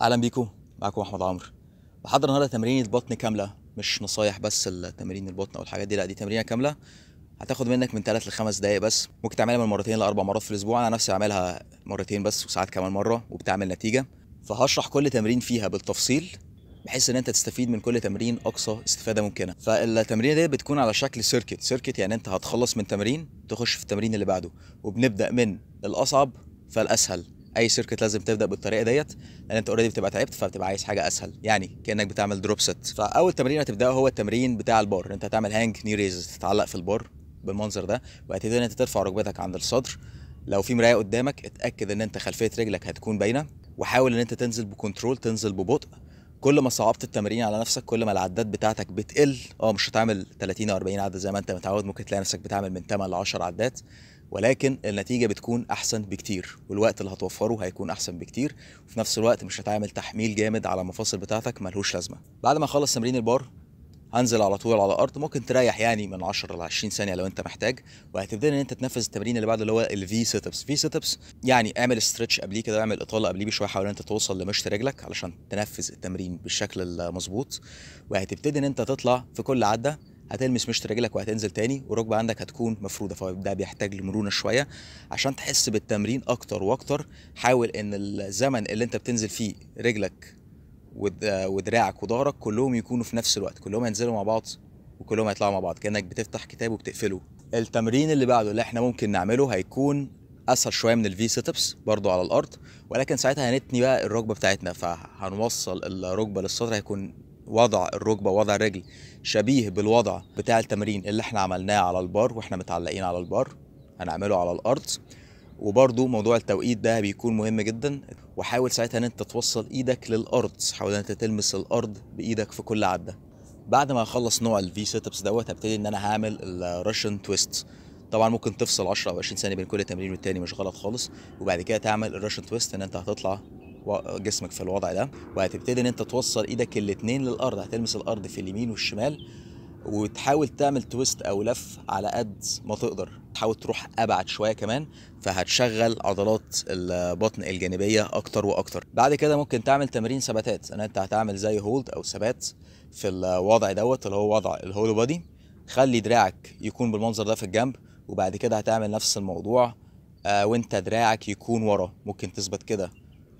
اهلا بيكم معاكم احمد عمرو بحضر النهارده تمرين البطن كامله مش نصايح بس التمرين البطن او الحاجات دي لا دي تمرينه كامله هتاخد منك من 3 ل 5 دقائق بس ممكن تعملها من مرتين لاربع مرات في الاسبوع انا نفسي اعملها مرتين بس وساعات كمان مره وبتعمل نتيجه فهشرح كل تمرين فيها بالتفصيل بحيث ان انت تستفيد من كل تمرين اقصى استفاده ممكنه فالتمرينه دي بتكون على شكل سيركت سيركت يعني انت هتخلص من تمرين تخش في التمرين اللي بعده وبنبدا من الاصعب فالاسهل اي شركه لازم تبدا بالطريقه ديت لان انت اوريدي بتبقى تعبت فبتبقى عايز حاجه اسهل يعني كانك بتعمل دروب ست فاول تمرين هتبداه هو التمرين بتاع البار انت هتعمل هانج ني ريزز تتعلق في البار بالمنظر ده وهتبدا ان انت ترفع ركبتك عند الصدر لو في مرايه قدامك اتاكد ان انت خلفيه رجلك هتكون باينه وحاول ان انت تنزل بكنترول تنزل ببطء كل ما صعبت التمرين على نفسك كل ما العدات بتاعتك بتقل اه مش هتعمل 30 او 40 عده زي ما انت متعود ممكن تلاقي نفسك بتعمل من 8 ل 10 عدات ولكن النتيجه بتكون احسن بكتير والوقت اللي هتوفره هيكون احسن بكتير وفي نفس الوقت مش هتعمل تحميل جامد على المفاصل بتاعتك ملهوش لازمه بعد ما اخلص تمرين البار هنزل على طول على الارض ممكن تريح يعني من 10 ل 20 ثانيه لو انت محتاج وهتبتدي ان انت تنفذ التمرين اللي بعده اللي هو الفي سيت ابس في سيت ابس يعني اعمل ستريتش قبليه كده اعمل اطاله قبليه بشويه حاول انت توصل لمشط رجلك علشان تنفذ التمرين بالشكل المظبوط وهتبتدي ان انت تطلع في كل عده هتلمس مشط رجلك وهتنزل تاني والركبه عندك هتكون مفروده فده بيحتاج لمرونه شويه عشان تحس بالتمرين اكتر واكتر حاول ان الزمن اللي انت بتنزل فيه رجلك ودراعك وظهرك كلهم يكونوا في نفس الوقت كلهم هينزلوا مع بعض وكلهم هيطلعوا مع بعض كانك بتفتح كتاب وبتقفله التمرين اللي بعده اللي احنا ممكن نعمله هيكون اسهل شويه من الفي سيت ابس برضه على الارض ولكن ساعتها هنتني بقى الركبه بتاعتنا فهنوصل الركبه للسطر هيكون وضع الركبه وضع الرجل شبيه بالوضع بتاع التمرين اللي احنا عملناه على البار واحنا متعلقين على البار هنعمله على الارض وبرضو موضوع التوقيت ده بيكون مهم جدا وحاول ساعتها ان انت توصل ايدك للارض حاول ان انت تلمس الارض بايدك في كل عده بعد ما اخلص نوع الفي سيت ابس دوت هبتدي ان انا هعمل الراشن تويست طبعا ممكن تفصل 10 او 20 ثانيه بين كل تمرين والتاني مش غلط خالص وبعد كده تعمل الراشن تويست ان انت هتطلع جسمك في الوضع ده وهتبتدي ان انت توصل ايدك الاثنين للارض هتلمس الارض في اليمين والشمال وتحاول تعمل تويست او لف على قد ما تقدر تحاول تروح ابعد شويه كمان فهتشغل عضلات البطن الجانبيه اكتر واكتر بعد كده ممكن تعمل تمرين ثباتات ان انت هتعمل زي هولد او ثبات في الوضع دوت اللي هو وضع الهولو بادي خلي دراعك يكون بالمنظر ده في الجنب وبعد كده هتعمل نفس الموضوع آه، وانت دراعك يكون ورا ممكن تثبت كده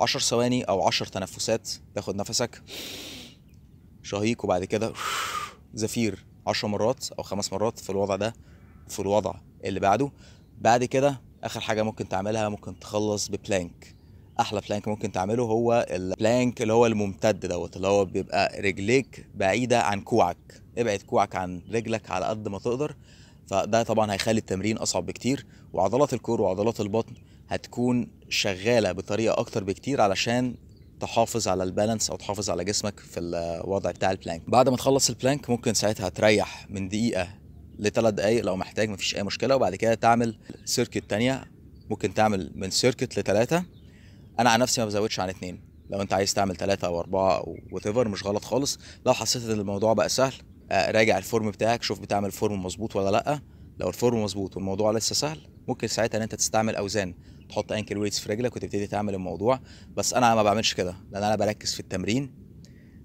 10 ثواني او 10 تنفسات تاخد نفسك شهيق وبعد كده زفير 10 مرات او خمس مرات في الوضع ده في الوضع اللي بعده بعد كده اخر حاجه ممكن تعملها ممكن تخلص ببلانك احلى بلانك ممكن تعمله هو البلانك اللي هو الممتد دوت اللي هو بيبقى رجليك بعيده عن كوعك ابعد كوعك عن رجلك على قد ما تقدر فده طبعا هيخلي التمرين اصعب بكتير وعضلات الكور وعضلات البطن هتكون شغاله بطريقه اكتر بكتير علشان تحافظ على البالانس او تحافظ على جسمك في الوضع بتاع البلانك بعد ما تخلص البلانك ممكن ساعتها تريح من دقيقه لثلاث دقائق لو محتاج مفيش اي مشكله وبعد كده تعمل سيركت تانية ممكن تعمل من سيركت لثلاثه انا عن نفسي ما بزودش عن اتنين لو انت عايز تعمل ثلاثة او اربعة او وات مش غلط خالص لو حسيت ان الموضوع بقى سهل آه، راجع الفورم بتاعك شوف بتعمل فورم مظبوط ولا لا لو الفورم مظبوط والموضوع لسه سهل ممكن ساعتها ان انت تستعمل اوزان تحط انكل ويتس في رجلك وتبتدي تعمل الموضوع بس انا ما بعملش كده لان انا بركز في التمرين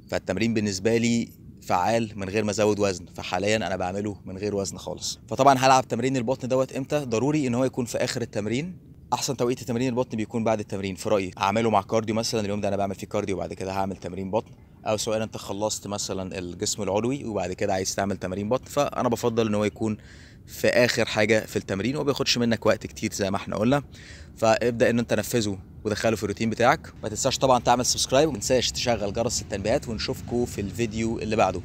فالتمرين بالنسبه لي فعال من غير ما ازود وزن فحاليا انا بعمله من غير وزن خالص فطبعا هلعب تمرين البطن دوت امتى ضروري ان هو يكون في اخر التمرين احسن توقيت تمرين البطن بيكون بعد التمرين في رايي اعمله مع كارديو مثلا اليوم ده انا بعمل فيه كارديو وبعد كده هعمل تمرين بطن او سواء انت خلصت مثلا الجسم العلوي وبعد كده عايز تعمل تمارين بطن فانا بفضل ان هو يكون في اخر حاجه في التمرين وما بياخدش منك وقت كتير زي ما احنا قلنا فابدا ان انت تنفذه ودخله في الروتين بتاعك ما تنساش طبعا تعمل سبسكرايب وما تنساش تشغل جرس التنبيهات ونشوفكم في الفيديو اللي بعده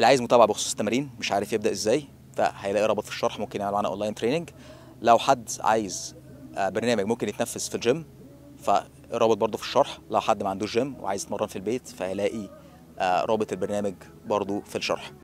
اللي عايز متابعه بخصوص التمارين مش عارف يبدا ازاي فهيلاقي رابط في الشرح ممكن يعمل معانا اونلاين تريننج لو حد عايز آه، برنامج ممكن يتنفذ في الجيم فالرابط برضه في الشرح لو حد ما عندوش جيم وعايز يتمرن في البيت فهيلاقي آه، رابط البرنامج برضه في الشرح